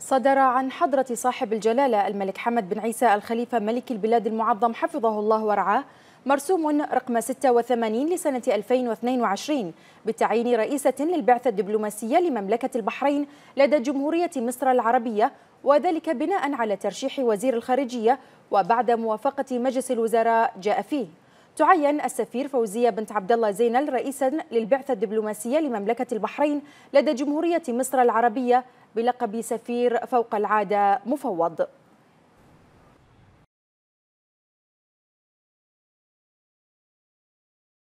صدر عن حضرة صاحب الجلالة الملك حمد بن عيسى الخليفة ملك البلاد المعظم حفظه الله ورعاه مرسوم رقم 86 لسنة 2022 بتعيين رئيسة للبعثة الدبلوماسية لمملكة البحرين لدى جمهورية مصر العربية وذلك بناء على ترشيح وزير الخارجية وبعد موافقة مجلس الوزراء جاء فيه تعين السفير فوزية بنت عبد الله زينل رئيسا للبعثة الدبلوماسية لمملكة البحرين لدى جمهورية مصر العربية بلقب سفير فوق العادة مفوض